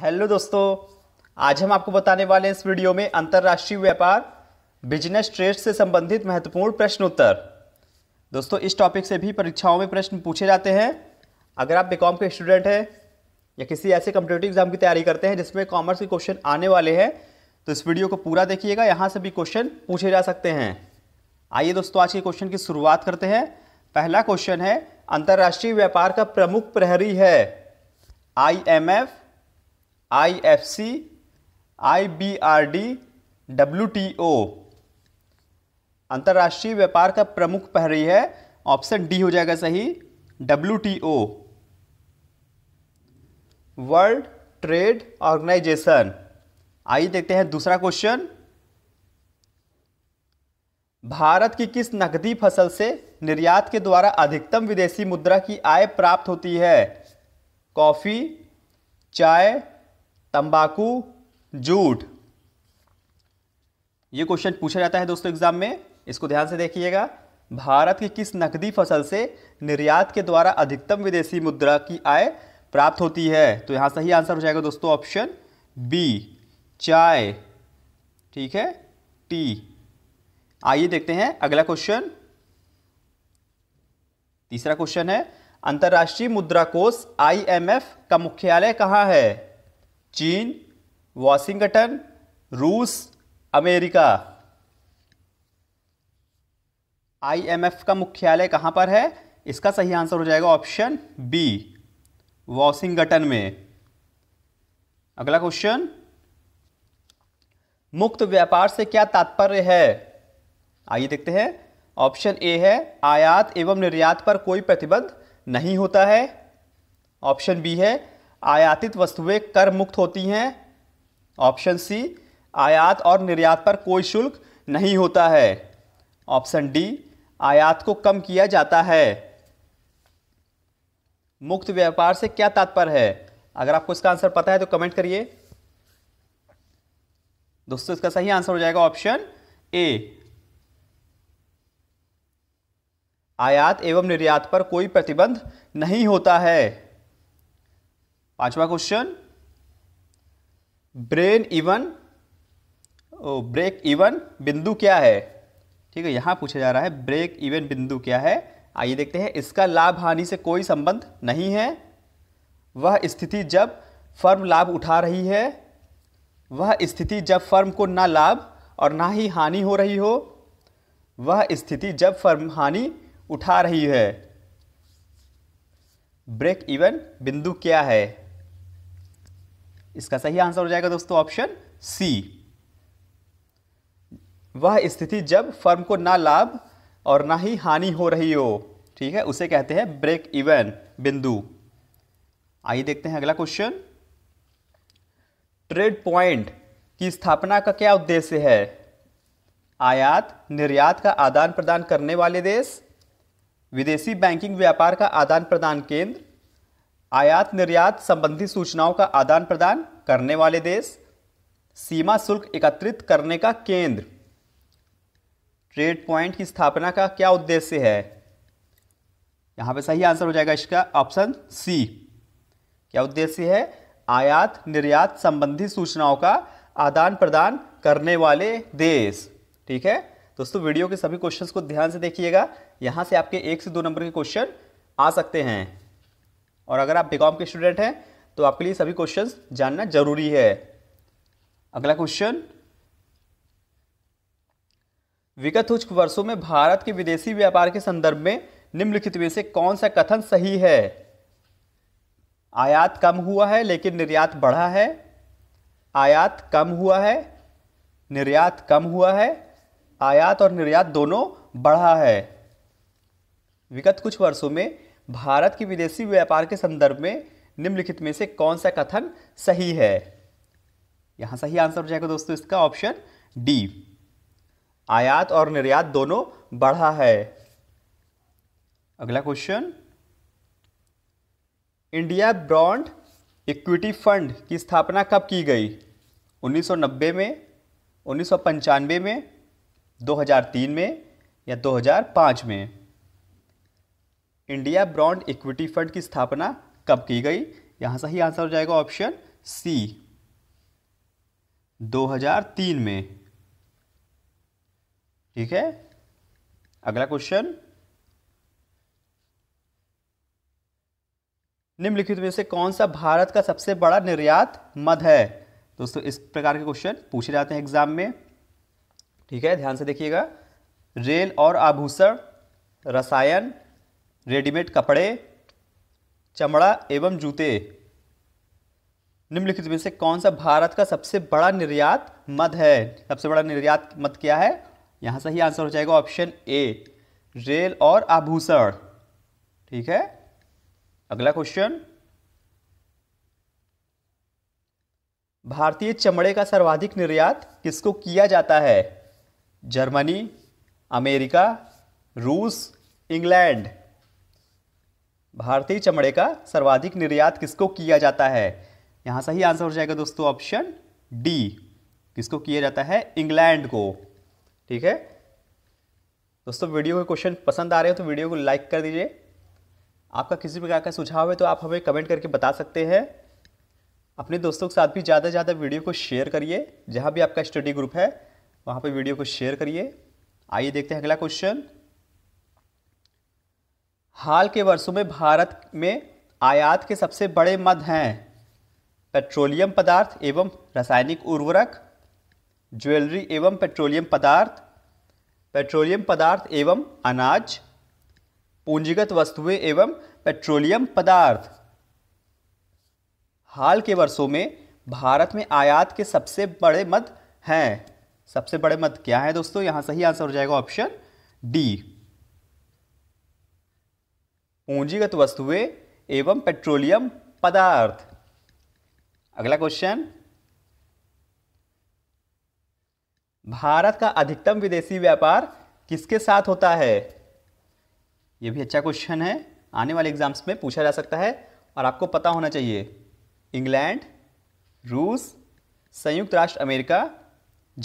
hello दोस्तों आज हम आपको बताने वाले हैं इस वीडियो में अंतर्राष्ट्रीय व्यापार बिजनेस ट्रेड से संबंधित महत्वपूर्ण प्रश्नोत्तर दोस्तों इस टॉपिक से भी परीक्षाओं में प्रश्न पूछे जाते हैं अगर आप बीकॉम के स्टूडेंट हैं या किसी ऐसे कम्पिटेटिव एग्जाम की तैयारी करते हैं जिसमें कॉमर्स के क्वेश्चन आने वाले हैं तो इस वीडियो को पूरा देखिएगा यहाँ से भी क्वेश्चन पूछे जा सकते हैं आइए दोस्तों आज के क्वेश्चन की शुरुआत करते हैं पहला क्वेश्चन है अंतर्राष्ट्रीय व्यापार का प्रमुख प्रहरी है I I F C I B R D W T O अंतर्राष्ट्रीय व्यापार का प्रमुख पहरी है ऑप्शन डी हो जाएगा सही W T O world trade organisation आइए देखते हैं दूसरा क्वेश्चन भारत की किस नकदी फसल से निर्यात के द्वारा अधिकतम विदेशी मुद्रा की आय प्राप्त होती है कॉफ़ी चाय तंबाकू जूट ये क्वेश्चन पूछा जाता है दोस्तों एग्जाम में इसको ध्यान से देखिएगा भारत की किस नकदी फसल से निर्यात के द्वारा अधिकतम विदेशी मुद्रा की आय प्राप्त होती है तो यहाँ सही आंसर हो जाएगा दोस्तों ऑप्शन बी चाय ठीक है टी आइए देखते हैं अगला क्वेश्चन तीसरा क्वेश्चन है अंतर्राष्ट्रीय मुद्रा कोष आईएमएफ का मुख्यालय कहाँ है चीन वॉशिंगटन रूस अमेरिका आईएमएफ का मुख्यालय कहाँ पर है इसका सही आंसर हो जाएगा ऑप्शन बी वॉशिंगटन में अगला क्वेश्चन मुक्त व्यापार से क्या तात्पर्य है आइए देखते हैं ऑप्शन ए है आयात एवं निर्यात पर कोई प्रतिबंध नहीं होता है ऑप्शन बी है आयातित वस्तुएं कर मुक्त होती हैं ऑप्शन सी आयात और निर्यात पर कोई शुल्क नहीं होता है ऑप्शन डी आयात को कम किया जाता है मुक्त व्यापार से क्या तात्पर्य है अगर आपको इसका आंसर पता है तो कमेंट करिए दोस्तों इसका सही आंसर हो जाएगा ऑप्शन ए आयात एवं निर्यात पर कोई प्रतिबंध नहीं होता है पांचवा question break even oh, break even बिंदु क्या है ठीक है यहाँ पूछा जा रहा है ब्रेक इवन बिंदु क्या है आइए देखते हैं इसका लाभ हानि से कोई संबंध नहीं है वह स्थिति जब फर्म लाभ उठा रही है वह स्थिति जब फर्म को ना लाभ और ना ही हानि हो रही हो वह स्थिति जब फर्म हानि उठा रही है ब्रेक इवन बिंदु क्या है इसका सही आंसर हो जाएगा दोस्तों ऑप्शन सी वह स्थिति जब फर्म को ना लाभ और ना ही हानि हो रही हो ठीक है उसे कहते हैं ब्रेक इवन बिंदु आइए देखते हैं अगला क्वेश्चन ट्रेड पॉइंट की स्थापना का क्या उद्देश्य है आयात निर्यात का आदान प्रदान करने वाले देश विदेशी बैंकिंग व्यापार का आदान प्रदान केंद्र आयात निर्यात संबंधी सूचनाओं का आदान प्रदान करने वाले देश सीमा शुल्क एकत्रित करने का केंद्र ट्रेड पॉइंट की स्थापना का क्या उद्देश्य है यहां पे सही आंसर हो जाएगा इसका ऑप्शन सी क्या उद्देश्य है आयात निर्यात संबंधी सूचनाओं का आदान प्रदान करने वाले देश ठीक है दोस्तों वीडियो के सभी क्वेश्चंस को ध्यान से देखिएगा यहां से आपके एक से दो नंबर के क्वेश्चन आ सकते हैं और अगर आप बीकॉम के स्टूडेंट हैं तो आपके लिए सभी क्वेश्चन जानना जरूरी है अगला क्वेश्चन विगत कुछ वर्षों में भारत के विदेशी व्यापार के संदर्भ में निम्नलिखित में से कौन सा कथन सही है आयात कम हुआ है लेकिन निर्यात बढ़ा है आयात कम हुआ है निर्यात कम हुआ है आयात और निर्यात दोनों बढ़ा है विगत कुछ वर्षों में भारत की विदेशी व्यापार के संदर्भ में निम्नलिखित में से कौन सा कथन सही है यहां सही आंसर हो जाएगा दोस्तों इसका ऑप्शन डी आयात और निर्यात दोनों बढ़ा है अगला question India brand equity fund की स्थापना कब की गई 1990 में उन्नीस में 2003 में या 2005 में इंडिया ब्रॉन्ड इक्विटी फंड की स्थापना कब की गई यहां सही आंसर हो जाएगा ऑप्शन सी 2003 में ठीक है अगला क्वेश्चन निम्नलिखित में से कौन सा भारत का सबसे बड़ा निर्यात मद है दोस्तों इस प्रकार के क्वेश्चन पूछे जाते हैं एग्जाम में ठीक है ध्यान से देखिएगा रेल और आभूषण रसायन रेडीमेड कपड़े चमड़ा एवं जूते निम्नलिखित में से कौन सा भारत का सबसे बड़ा निर्यात मद है सबसे बड़ा निर्यात मद क्या है यहाँ सही आंसर हो जाएगा ऑप्शन ए रेल और आभूषण ठीक है अगला क्वेश्चन भारतीय चमड़े का सर्वाधिक निर्यात किसको किया जाता है जर्मनी अमेरिका रूस इंग्लैंड भारतीय चमड़े का सर्वाधिक निर्यात किसको किया जाता है यहाँ सही आंसर हो जाएगा दोस्तों ऑप्शन डी किसको किया जाता है इंग्लैंड को ठीक है दोस्तों वीडियो के क्वेश्चन पसंद आ रहे हो तो वीडियो को लाइक कर दीजिए आपका किसी प्रकार का सुझाव है तो आप हमें कमेंट करके बता सकते हैं अपने दोस्तों के साथ भी ज़्यादा से ज़्यादा वीडियो को शेयर करिए जहाँ भी आपका स्टडी ग्रुप है वहाँ पर वीडियो को शेयर करिए आइए देखते हैं अगला क्वेश्चन हाल के वर्षों में भारत में आयात के सबसे बड़े मद हैं पेट्रोलियम पदार्थ एवं रासायनिक उर्वरक ज्वेलरी एवं पेट्रोलियम पदार्थ पेट्रोलियम पदार्थ एवं अनाज पूंजीगत वस्तुएं एवं पेट्रोलियम पदार्थ हाल के वर्षों में भारत में आयात के सबसे बड़े मद हैं सबसे बड़े मत क्या है दोस्तों यहाँ सही आंसर हो जाएगा ऑप्शन डी पूंजीगत वस्तुएं एवं पेट्रोलियम पदार्थ अगला क्वेश्चन भारत का अधिकतम विदेशी व्यापार किसके साथ होता है यह भी अच्छा क्वेश्चन है आने वाले एग्जाम्स में पूछा जा सकता है और आपको पता होना चाहिए इंग्लैंड रूस संयुक्त राष्ट्र अमेरिका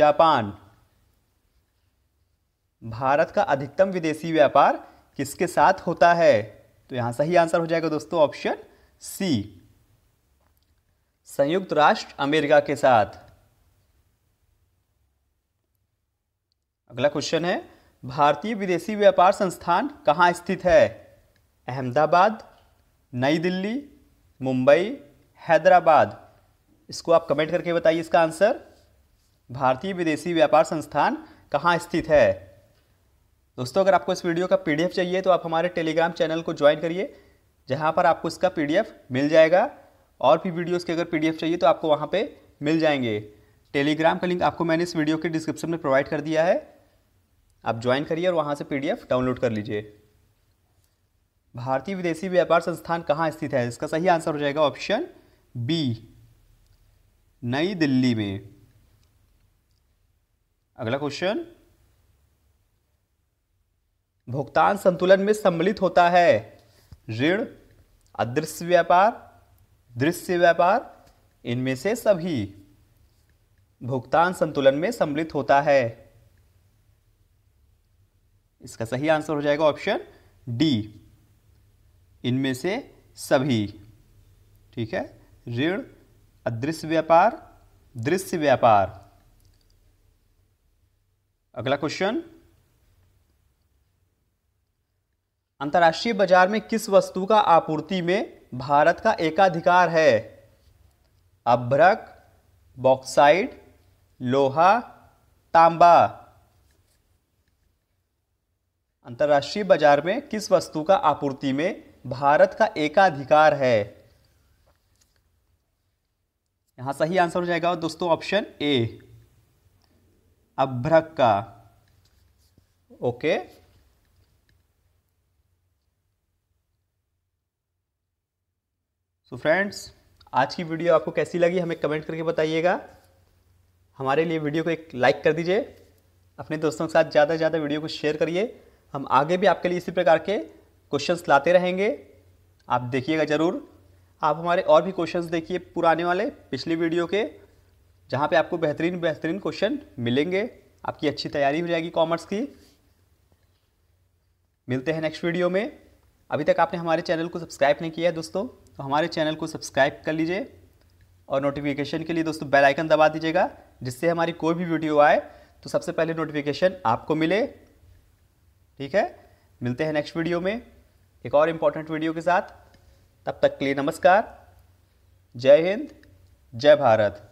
जापान भारत का अधिकतम विदेशी व्यापार किसके साथ होता है तो यहां सही आंसर हो जाएगा दोस्तों ऑप्शन सी संयुक्त राष्ट्र अमेरिका के साथ अगला क्वेश्चन है भारतीय विदेशी व्यापार संस्थान कहां स्थित है अहमदाबाद नई दिल्ली मुंबई हैदराबाद इसको आप कमेंट करके बताइए इसका आंसर भारतीय विदेशी व्यापार संस्थान कहां स्थित है दोस्तों अगर आपको इस वीडियो का पीडीएफ चाहिए तो आप हमारे टेलीग्राम चैनल को ज्वाइन करिए जहाँ पर आपको इसका पीडीएफ मिल जाएगा और भी वीडियोज़ के अगर पीडीएफ चाहिए तो आपको वहाँ पर मिल जाएंगे टेलीग्राम का लिंक आपको मैंने इस वीडियो के डिस्क्रिप्शन में प्रोवाइड कर दिया है आप ज्वाइन करिए और वहाँ से पी डाउनलोड कर लीजिए भारतीय विदेशी व्यापार संस्थान कहाँ स्थित है इसका सही आंसर हो जाएगा ऑप्शन बी नई दिल्ली में अगला क्वेश्चन भुगतान संतुलन में सम्मिलित होता है ऋण अदृश्य व्यापार दृश्य व्यापार इनमें से सभी भुगतान संतुलन में सम्मिलित होता है इसका सही आंसर हो जाएगा ऑप्शन डी इनमें से सभी ठीक है ऋण अदृश्य व्यापार दृश्य व्यापार अगला क्वेश्चन अंतर्राष्ट्रीय बाजार में किस वस्तु का आपूर्ति में भारत का एकाधिकार है अभ्रक बॉक्साइड लोहा तांबा अंतर्राष्ट्रीय बाजार में किस वस्तु का आपूर्ति में भारत का एकाधिकार है यहां सही आंसर हो जाएगा दोस्तों ऑप्शन ए अभ्रक का ओके सो फ्रेंड्स आज की वीडियो आपको कैसी लगी हमें कमेंट करके बताइएगा हमारे लिए वीडियो को एक लाइक कर दीजिए अपने दोस्तों के साथ ज़्यादा से ज़्यादा वीडियो को शेयर करिए हम आगे भी आपके लिए इसी प्रकार के क्वेश्चंस लाते रहेंगे आप देखिएगा ज़रूर आप हमारे और भी क्वेश्चंस देखिए पुराने वाले पिछली वीडियो के जहाँ पे आपको बेहतरीन बेहतरीन क्वेश्चन मिलेंगे आपकी अच्छी तैयारी हो जाएगी कॉमर्स की मिलते हैं नेक्स्ट वीडियो में अभी तक आपने हमारे चैनल को सब्सक्राइब नहीं किया है दोस्तों तो हमारे चैनल को सब्सक्राइब कर लीजिए और नोटिफिकेशन के लिए दोस्तों बेल आइकन दबा दीजिएगा जिससे हमारी कोई भी वीडियो आए तो सबसे पहले नोटिफिकेशन आपको मिले ठीक है मिलते हैं नेक्स्ट वीडियो में एक और इम्पोर्टेंट वीडियो के साथ तब तक के लिए नमस्कार जय हिंद जय भारत